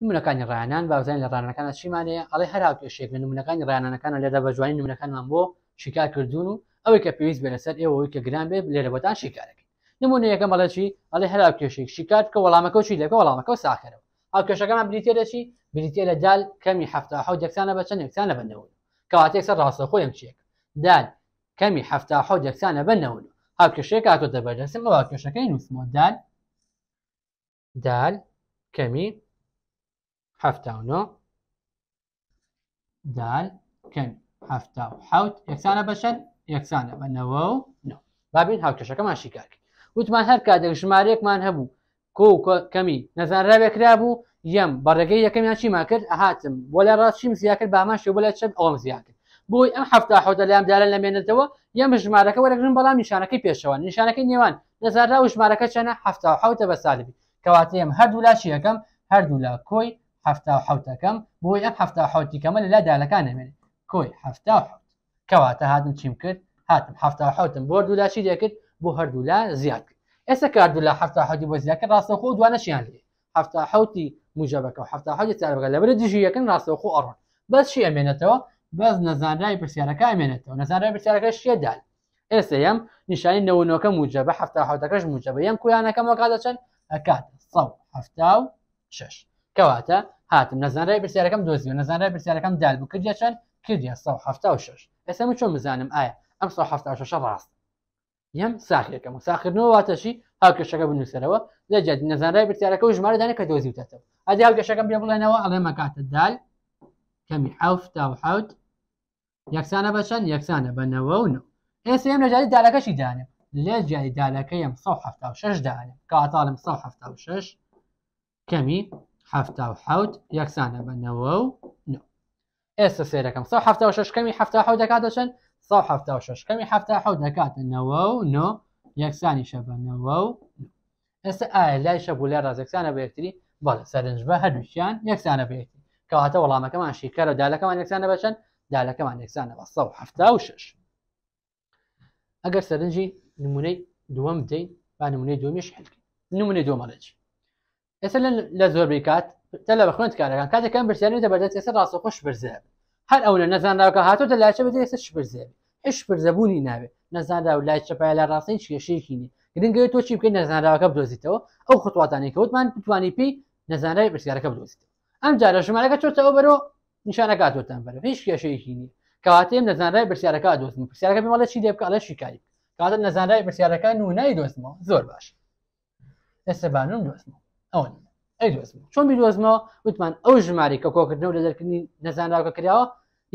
S1: نمونەکانی ڕیانان باوزانین لە ڕانەکانە چیمانەیە ئەڵی هەراوکە شێک لە نمونەکانی ڕیانەکانە لە دەبەجوانی نمونەکانمان بۆ شیکار کردوون و ئەوەی کە پێویست بێ لەسەر ئێوەوەی کە گران بێ لێرەبەتان شیکارەکە نمونه یکم بەڵە چی هر شکایت ئەڵێ هەرا کێشێک شیکات کە وەڵامەکە چی لەکە وەڵامەکە ساکەرەوە ئەو کێشەکەمان بریتێ لەچی بریتێ لە دال کەمی هەفتا حو دەکسانە بە چەند یەکسانە بنەوە کەواتێک سەر ڕاستە خۆیم چێک دال کەمی هەفتا حو دەکسانە بنەوە هاو کێشێک هاتۆ دەبەرجەسم ئەو کێشەکەی نووسمەوە دال دال هفته هەفتاونۆ دال کەمی هەفتا و حوت یەکسانە بەشەن یەکسانە بەنەوە و که ما شکایت وتمان هەر کاتێک ژمارەیەکمان هەبوو کۆ کەمی نەزانراوێکرا بوو یەم بەڕێگەی یەکەمیان چیمان کرد ئەهاتم بۆ لە ڕاستیم زیا کرد بامان بۆ لە چەند ئەوم زیا کرد بۆی ئەم هەفتا حوتە لەم دارن لەمێنێتەوە یەم ژمارەکە وەرەگرن بەڵام نیشانەکەی پێشەوە نیشانەکەی نێوان نەزاررا و ژمارەکە چەنە هەفتا حوتە بە سالبی کەواتەیەم هەردوو لا چیەکەم هەردوو لە کۆی هەفتا حوتەکەم بۆی ئەم هەفتا حوتیکەمە لە لادالەکان نامێن کۆی هەفتا حوت کەواتە هاتم چیم کرد هاتم هەفتا حوتم بۆ دوو لا چی دەکرد بو زیاد بۆ هەردوولا زیاتر ئێستا حوتی بو زیاد حەوتی بۆ زیاکە ڕاستەخۆ شیان لی هەفتا حوتی مژەبەکە و هەفتا حوتی برد یکن آرون بس چارەکە لەبرە دژیەکەن ڕاستەخۆ ئەڕۆن بەس چی نزان رای نەزانای شی دال نەزانای یم نشانی ئێستا ەم نیشانی نەونەکە موجەبە هەفتا حوتەکەش موجەبە یەم کویانەکەم وەکات دەچەند ئەکات سەڵ هەفتا و شش کەواتە هاتم نزان رای نەزانای پرسیارەکەم نزان رای پرسیارکم دال بکردە چەند کردیا صو هەفتا و شش ئێستا من مزانم آیا ام صو سەڵ هەفتا شش راست یەم ساخەکەم و ساخردنەوە واتەشی هاوکەشەکە بنووسەرەوە لە جد نەزانای برسیارەکە و ژمارە دانەکە دۆزیوتەوە ئەدی هاوکەشەکەم پێ بڵێنەوە ئەڵێ مەکاتە دال کەمی حوت تا و حوت یەکسانە بەچەند یەکسانە بەنەوە و نو ئێسم لە جای دالەکەشی دانێ لە جای دالەکەیم 1970 دانێ کاتاڵم 1970 کەمی هەفتا و حوت یەکسانە بەنەوە و نو ئێستا سێرەکەم 1970 کەمی هەفتا حوت دەکات دەچەند حفتا هەفتا و حفتا حود هەفتا حەوت نو يكساني شبه نۆ یەکسانی اي لا شبه ئێستا راز لای شەبوو بلا سرنج بە یەکتری بەڵێ سەرنج كواتا والله ما كمان شي وەڵامەکەمان دالا كمان یەکسانە بەچەند دالا كمان بە بس هەفتا حفتا شش ئەگەر سرنجي نموني دووەم دي با نمونەی دومیش حلکە نمونەی دومەڵێکی ئێستا لە زۆربەی کات تە لە كان خوێندکارەکان کاتەکەم برسیانێتە بەدەست ئێستا ڕاستەخۆش برزە هەر ئەو لە نەزانداکە هاتۆ لە لاچە بێت ێستا شبرزێ هیچ برزەبوونی نابێت نەزاندا و لای چپای لە ڕاستین کێشەیەکی نی گرنگەوێت تۆ چی بکەین نەزانداەکە بدۆزیتەوە ئەو خوتواتانێککە وتمان بتوانانی پێی نەزانای پرسیارەکە بدۆزیتەوە ئەم جارە ژمارەکە چۆتەوە بەرەوە نیشانەکاتۆتان بەرە هیچ کێشەیەکی نی کەواتەیە نەزانای پرسیارەکە دۆستن پرسیارەکە بمەڵە چی دێبکە لە شیکاری کاتە نەزانای پرسیارەکان و نای دۆستمەوە زۆر باش ئێستا بانم دۆستمەوە ئەوە ئەدۆزم چۆن بیدۆزمەوە وتمان ئەو ژماری کە کۆکردنەوە لە دەرکردنی نەزانراوکە کراوە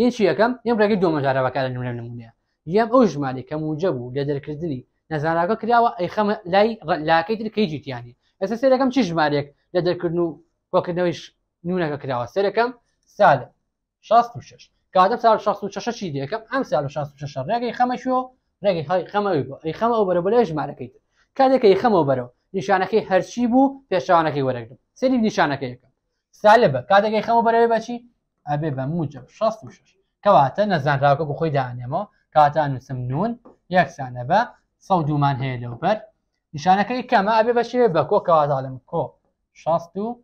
S1: یەن چی یەکەم یم ڕێگەی دۆمەژارەوەکار نمونە نمونە یەم ئەو ژماری کە موجە بوو لە دەرکردنی نەزانراکە کراوە ئەی خەمە لای لاکەی ترکەی جیتیانی ئەس سێرەکەم چی ژمارێک لە دەرکردن و کۆکردنەوەیش نونەکە کراوە سەرەکەم سال 66 کاتە سال 66 چی دیەکەم ئەم سال 66 ڕێگەی خەمەشۆ ڕێگەی خەمەوی بۆ ئەی خەمە ئەو بەرە بەلێ ژمارەکەیت کاتێکەکەی خەمەوە بەرەوە نیشانەکەی هەرچی بوو پێشوانەکەی وەرەگرم سری نیشانەکەیەکە سا لە بە کاتەکەی خەمە بەرەوێ بچی ئەبێ بە موجە 16 کەواتە نەزانراوکە بخۆی دانێمەوە کاتان نووسم نون یەکسانە بە سە دومان هەیە لەوبەر نیشانەکەی کەمە ئەبێ بە شێوێ بە کۆ کەواداڵم کۆ 16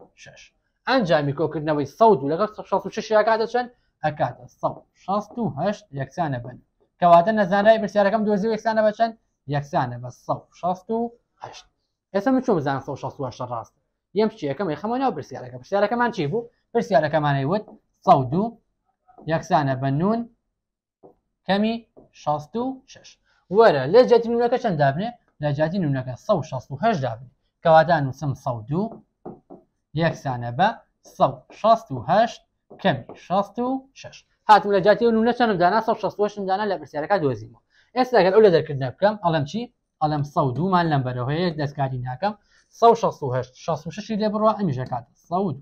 S1: ئەنجامی کۆکردنەوەی سەود و لەگەڵ 16 یاکاتە چەند ئەکاتە 16 یەکسانە بن کەواتە نەزانای پرسیارەکەم دۆزی یەکسانە بەچەند یەکسانە بە 16 1960. ئێستا من چۆ بزانان 16 ڕاست یەم شتەکەم خەمەناو پرسیارەکە پرسیارەکەمان چی بوو پرسیارەکەمانەیوت سەود و یەکسانە بە نون کەمی 66 وەرە لە جاتی نونەکە چەند دابنێ لە جاتی نونەکە 16 دابن کەوادان وسم سەود و یەکسانە بە 16 کەمی 66 هاتم لە جاتی و نونە چەنددانا 16 دانا لە پرسیارەکە دۆزیمەوە ئێستا ئەگەر ئەو لە دەرکردن بکەم ئەڵم چی ئەلم سە دومان لەم بەرەوەەیە دەستکاری ناکەم 16 لێ بڕە ئەمیژەکات سەود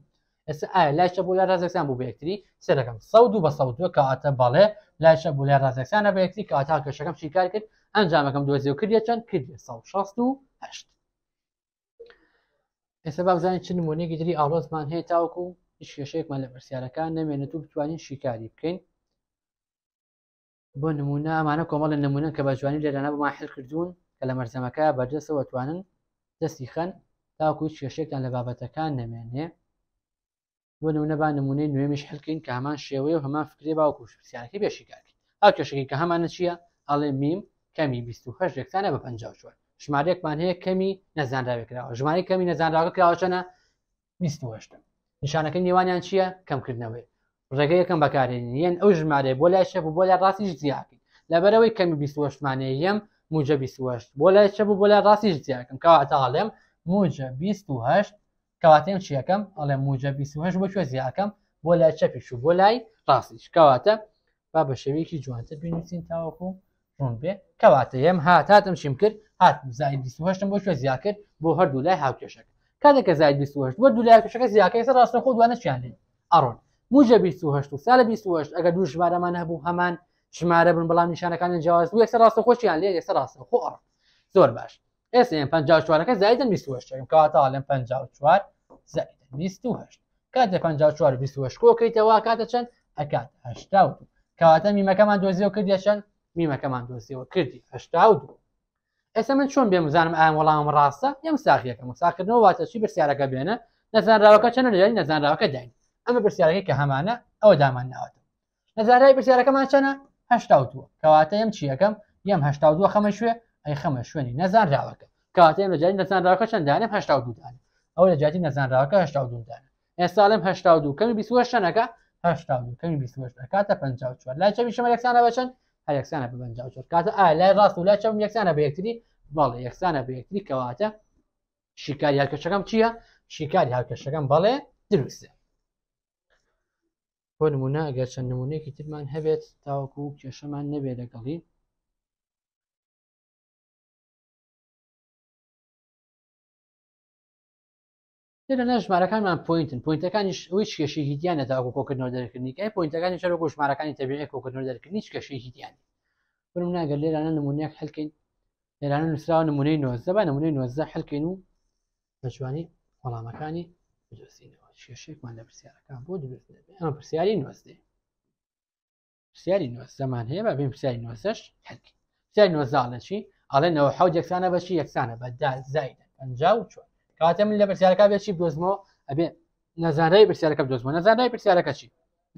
S1: ئێستا ئایا لایشە بۆ لای ڕازێکسان بوو بەکتری سەرەکەم سەود و بە سەودوە کە ئاتە باڵێ لایشە بۆ لای ڕازێکسانە بەکتی کە ئاتا کەشەکەم شیکار کرد ئەنجامەکەم دوێزی و کردە چەند کرد 16 ئێستا بابزانین چ نمونێکی دری ئاڵۆزمان هەیە تاوکو و هیچ کێشەیەکمان لە پرسیارەکان نامێنێت و بتوانین شیکاری بکەین بۆ نمونە ئەمانە کۆمەڵە نمونە کە بە جوانی لێدانا بەمان حل کردوون کە لە مەرزەمەکە بەجەسەوە توانن دەستی خەن تاکووت کێشێکتان لە بابەتەکان نەمێنێ بۆ نمونەبان نمونەی نوێمیش هەلکین کە هەمان شێوەیە و هەمان فکرێ باوکوش پرسیارەکە بێشیکاکی ئەو کێشەکەی کە هەمانە چییە ئەڵێ میم کەمی 28 ێکسانە بە 5 چوە ژمارەیەکمان هەیە کەمی نەزانداوێکراوە ژماری کەمی نەزانداوەکە کراوەچەنە 28 نیشانەکە نێوانیان چییە کەمکردنەوەی ڕێگە یەکەم بەکارێنین ئەو ژمارە بۆ لای شە بۆ لای ڕاستیش زیاکەین لەبەرەوەی کەمی 28مانەیەم موجە 28 بۆ لای چە بوو بۆ لای ڕاستیش دیاکەم کەواتە ئاڵێم موجە 28 کەواتێم چیەکەم ئەڵێ موجە 28 بۆ کوێ زیاکەم بۆ لای چەپیش و بۆ لای ڕاستیش کەواتە با بە شەوەیەکی جوانتر بینوسین تاوەکو ڕون بێ کەواتە هێم هاتاتم چیم کرد هات زای 28م بۆ کوێ زیا کرد بۆ هەردوو لای هاوکێشەکە کاتێککە زای 28 بۆ دوولای کشەکە زیاکە سە ڕاستە خۆ دوانە چیانێ ئەڕۆن موجە 28 سالە 28 ئەگە دوو ژمارەمان هەبوو هەمان ژمارە بن بەڵام نیشانەکانیان جیاواز بوو ەکسە ڕاستە خۆشیان لێ ێستا ڕاستە خۆ زۆر باش ئێسم پ چوارەکە زایدن 28 کاتا لەم پ چوار زایدن 28 کاتە پ چوار 28 کۆکەیتەوە کاتە چەند ئەکات هشتا و کاتە میمەکەمان دۆزیەوە کردی چەند میمەکەمان دۆزیەوە کردی هشتا و دوو ئێستا من چۆن بێ مزانم ئایم وەڵام ڕاستە یم ساخیەکە مساکردنەوە واتەچی برسیارەکە بێنە نەزانراوەکە چەند لەێن نەزانراوەکە داین ئەمە برسیارەکە کە هەمانە ئەوە دامان ناوەتە نەزانای برسیارەکەمان چەنە هشتا دووە کەواتە ئەم چیەکەم یەم هشتا دووە خەمە شوێ ئەی خەمە شوێنی نەزان راوەکە کاتێم لە جای نەزانراوەکە چەندانێم هشتا دوودانە ئەو لە جاتی نەزانراوەکە هشتا دوودانە ئێستا لەم هشتا دوو کەمی بیوە شەنەکە هشتا دوو کەمی بیوە کاتە پ چوار لای چەمی شمە یەکسانە بچەند هەر یەکسانە بە پنج چوار کاتە ئا لای ڕاست و لای چەم یەکسانە بە یەکتری باڵێ یەکسانە بە یەکتری کەواتە شیکاری هاکەشەکەم چییە شیکاری هاکەشەکەم بەڵێ دروستە بۆ نمونە ئەگەر چەند نمونەیەکی ترمان هەبێت تاوەکو کێشەمان نەبێ لەگەڵی لە ژمارەکانمان پوینتن پوینتەکانیش هیچ کێشی دییانە تاکو کۆکردنەوە دەرکردنی ئەی پوینتەکانی چەرەکو ژمارەکانی تەبیعی کۆکردنەوە دەرکردنی هیچ کەشی دییانە بنمناگەر لێرانە نمونونیەک هەلکەین لێرانە نووسراوە نمونەی نۆزدە بە نمونەی نۆزدە هەلکەین و بەجوانی وەڵامەکانی بجۆسینەوە شێشێکمان لە پرسیارەکان بۆ ئەمە پرسیاری نوەستێ پرسیاری نوەست زەمان هەیە بە بێن پرسیاری نوەسەش هەرکی پرسیاری نوەزاڵە چی ئاڵێنەوە حەوت یەکسانە بەشی یەکسانە بە دا زایدە پەنجا و چۆن کاتە من لە پرسیارەکە بێکی دۆزمەوە ئەبێ نەزانای پرسیارەکە دۆزمە نەزانای پرسیارەکە چی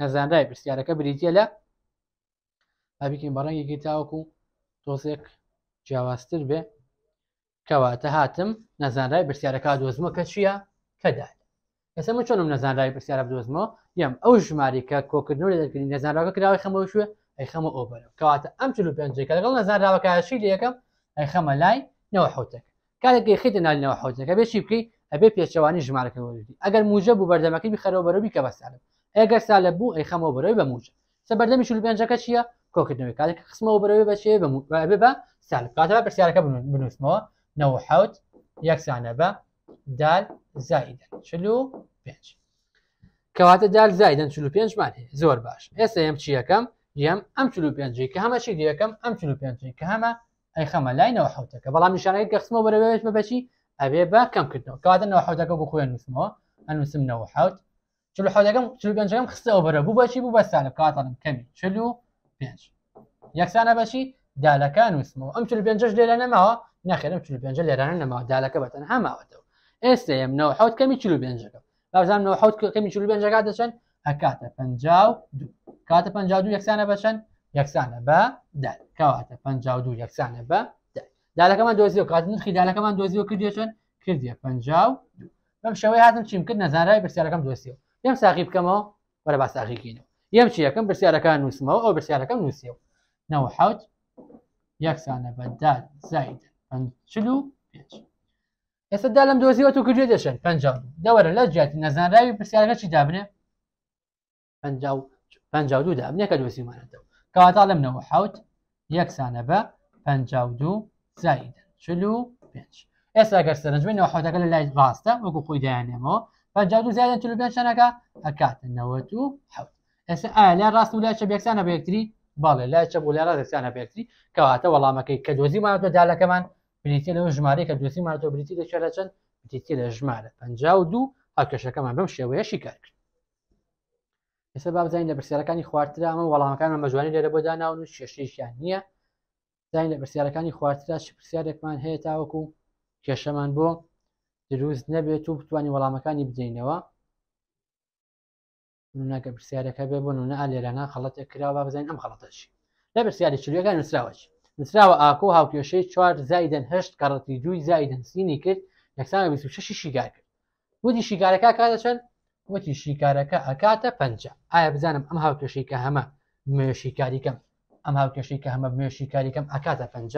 S1: نەزانای پرسیارەکە بریتە لە ئەبیکەین بەڕەنگێکی تاوەکو تۆسێک جیاوازتر بێ کەواتە هاتم نەزانای برسیارەکە دۆزمەکە چییە کەدای ئێستا من چۆنم نەزانراوی پرسیارە بدۆزمەوە یەم ئەو ژماری کە کۆکردنەوە دەکردنی نەزانراوەکە کراوی خەمەوە شوێ ئەی خەمە کەواتە ئەم لای نەوە بێشی بکەی ئەبێ پێچەوانی ئەگەر موجە بوو بەردەمەکەی کە ئەگەر سالە بوو ئەی بەرەوەی بە شلو پێنجەکە چییە کۆکردنەوەی خسمەوە بەرەوەی بەچێ ب بە کاتەوە حوت یەکسانە بە دال زائدا شلو پێنج كواتا دال زایدن چلو پێنج مانێ زور باش ئێستا ئەم چی یەکەم یەم ئەم چلو پێنجی کە هەمە چی دیەکەم ئەم چلو پێنجی کە هەمە ئەی خەمە لاینەوە حوتەکە بەڵام نیشانەیە کە خسمەوە بەرەوێت بە بەچی ئەبێ بە کەمکردنەوە کەواتەەوە حوتەکە بۆ خۆیان نووسمەوە ئەنووسم نەوە حوت چلو حوتەکەم بو بس انا كواتا كم شلو بوو ياك سنه کەمی چلو پێنج یەکسانە بەچی دالەکان نووسمەوە ئەم چلو ناخذ لێرە نەماوە نەخێرم چلو پێنج لێرانە نەماوە دالەکە بەتەن هەماوەتەوە ئێستا ئەمەوە حوت کەمی چلو بێنجەکە بازانەوە حوت کەمی چلو بێنجەکە دەچەند هەکاتە پ دو کاتە پ دو یەکسانە بەچەند یەکسانە بە دەر کەواتە پ دو یەکسانە بە دالەکەمان دۆزی و کات نرخی دالەکەمان دۆزیەوە کردێتن کردیە پ بەم شەوەی هاتم چیم کرد نەزانای برسیارەکەم دۆسیەوە پێم ساقی بکەمەوە بەرە باساقیینەوە یەم چی یەکەم برسیارەکان نووسمەوە ئەو برسیارەکەم نووسیەوە نەوە حوت یەکسانە بەدار زایدن پنجلو پێ ئێستا دا لەم دۆزیەوە تو گوێ دەشن پنج دەوەرە لە جیاتی نەزانراوی پرسیارەکە چی دابنێ پنج دو دا ئەمنیەکە دۆزیمانێتەوە کەواتا لەم نەوە حوت یەکسانە بە پنج دو زاید چلو پێنج ئێستا ئەگەر سەرنجبێنەوە حوتەکە لە لای ڕاستە وەکو خۆی دایانێمەوە پنج دو زیادن چلو پێنج شانەکە ئەکاتنەوە و حوت ئێستا ئا لای ڕاست و لای چە بێکسانە بە باڵێ لای چە بۆ لای ڕاستێکسانە بێکتری کەواتە وەڵامەکەی کە دۆزیمانەوە دالەکەمان بریتی لەەوە ژمارەیە کە دوێتی ماتۆ بریتی لە چێ لە چەند بریتی لە ژمارە پ دوو هاکەشەکەمان بەم شێوەیەشی کار کرد ئێستا بابزانین لە برسیارەکانی خواردرامە وەڵامەکانە مەجوانی لێرە بۆدا ناون و شێشیشیان نییە زانین لە برسیارەکانی خواردرا چ پرسیارێکمان هەیە تاوەکو کێشەمان بۆ دروست نەبێت و بتوانانی وەڵامەکانی بدەینەوە نوناکە پرسیارەکە بێ بۆ نونە ئالێرانە خەڵەتێک کرا بابزانین ئەم خەڵەتەشی لە برسیاری چلوەکان نووسراوەش نسراوە ئاکۆ هاوکێشەی چوار زایدن هەشت کەڕەتی دووی زایدن سینی کرد یەکسانە 26 شیگار کرد وتی شیگارەکە کاتە چەند وتی شیکارەکە ئەکاتە پنج ئایا بزانم ئەم هاوکێشەی کە هەمە مێشیکاریکەم ئەم هاوکێشەی کە هەمە مێشیکاریکەم ئەکاتە پنج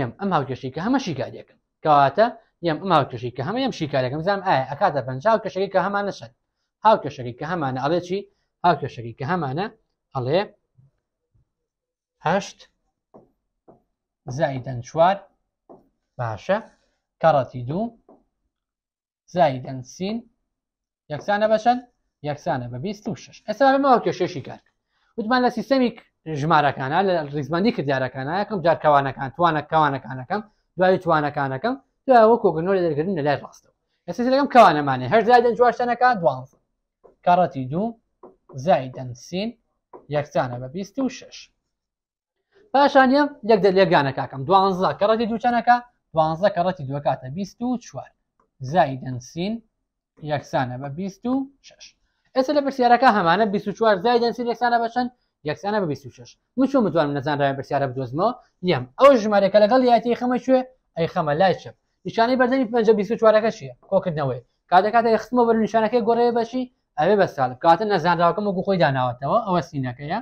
S1: یم ئەم هاوکێشی کە هەمە شیکاریەکەم کەواتە یم ئەم هاوکێشی کە هەمە یم شیکارەکەم زانم ئایا ئەکاتە پنج هاوکێشەکەی کە هەمانە شەن هاوکێشەکەی کە هەمانە ئەڵێ چی هاوکێشەکەی کە هەمانە ئەڵێ هەشت زائدا شوار باشا باشە کەڕەتی دوو زایدەن سین یەکسانە بەشەن یەکسانە بە اسمع ئەسا بەمەوە کێشێشی کار وتمان لە سیستەمی ژمارەکانە لە ریزمانی کردارەکانە یەکەم جارکەوانەکان توانە کەوانەکانەکەم دوای توانەکانەکەم دووە کۆگرنۆ لە اسمع اسمع لای ڕاستەوە ئەس لەگەم کەوانەمانێ هەر زایدەن جواشتەنەکە دوانز کەڕەتی دوو زایدەن سین یەکسانە بە 26 پاشانە یەک دە لێگانە کاکەم دوانزە کەڕەتی دووچەنەکە دوانزە کەڕەتی دوکاتە 24 زایدەنسین یەکسانە بە 26 ئێستا لە پرسیارەکە هەمانە 24 زایدەنسین یەکسانە بەچەند یەکسانە بە 26 من چۆ متوانم نەزانراوی پرسیارە بدۆزمەوە یەم ئەو ژمارەکە لەگەڵ یاتی خەمە شوێ ئەی خەمە لای چپ نیشانەی بەردەنی 24ەکە چیە کۆکردنەوەی کاتەکاتە یخستمە بەر نیشانەکەی گۆڕێ بەشی ئەوێ بەساڵ کاتە نەزانراوەکەم وەکو خۆی داناوەتەوە ئەوە سینەکەیە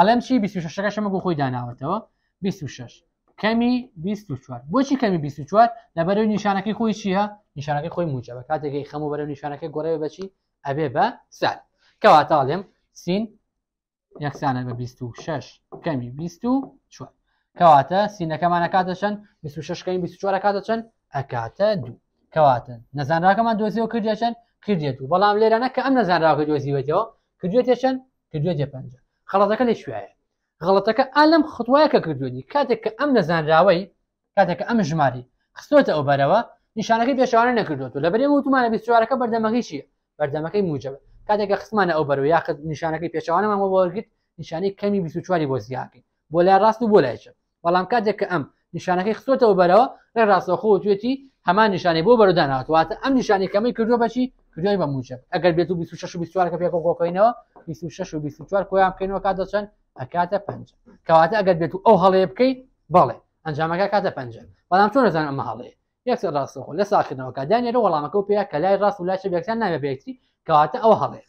S1: ئەلم چی 26ەکە شەمەگو خۆی داناوەتەوە 26 کەمی 24 بۆچی کەمی 24 لەبەر نیشانەکەی خۆی چیە نیشانەکەی خۆی موچە بە کاتێکی خەمو بەرە نیشانەکە گۆڕێ بەچی ئەبێ بە سال کەواتاڵێم سین یەکسانە بە 26 کەمی 24 کەواتە سینەکەمانە کاتەچەند 26کەی 24 کاتەچەند ئەکاتە دوو کەواتە نەزانراکەمان دۆزیەوە کردێچەند کردێت و بەڵام لێرانە کە ئەم نەزانراکە دۆزیوەتەوە کردێتێچەند کردێتێ پنجە خەڵەتەکە لە شوایە غڵەتەکە ئالم خودواایەکە کردوونی کاتێک کە ئەم نەزانراوەی کاتێک ئەم ژماری خستۆتە ئەو بەرەوە نیشانەکەی پێشوانە نەکردوێت و لە بەرێ وتمانە بیسوارەکە بەردەمەکەی چیە بەردەمەکەی موجبە کاتێکە خستمانە ئەو بەرەوە یاخ نیشانەکەی پێشوانەمە وەرگیت نیشانەی کەمی بیسوچواری بۆ زیاکەی بۆ لای ڕاست و بۆ لایچە بەڵام کاتێک کە ئەم نیشانەکەی خستۆتەوە بەرەوە ڕێ ڕاستەخۆ توێتی هەمان نیشانەی بۆ بەرداناواتواتە ئەم نیشانی کەمەی کردووە بەچی کجای بە موچە ئەگەر بێت و 26 24کە پێکۆ کۆکەینەوە 26 و 24 کۆیان بکەینەوە کات دەچەند ئەکاتە پ کەواتە ئەگەر بێت و ئەو هەڵەیە بکەیت بەڵێ ئەنجامەکە کاتە پ بەڵام چۆن دەزان ئەمە هەڵەیە یەک ڕاستخۆ لە ساخنەوەکە دانێرە وەڵامەکە و پێیا کە لای ڕاست و لا بێکتان نامێ بێتی کەواتە ئەو هەڵێ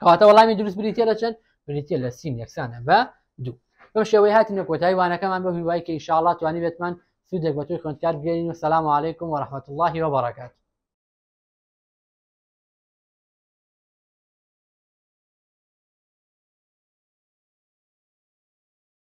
S1: کەواتە وەڵامی دروست بریتە لە چەند بریتە لە سین یەکسانە بە دوو بەم شێوەی هاتیە کۆتایوانەکەمان بە هیوای کە ئیشاڵات توانی بێتمان سوودێک بە توی خوندکار بگەین و سلام عیکم وەرحمت اللهی وبرکات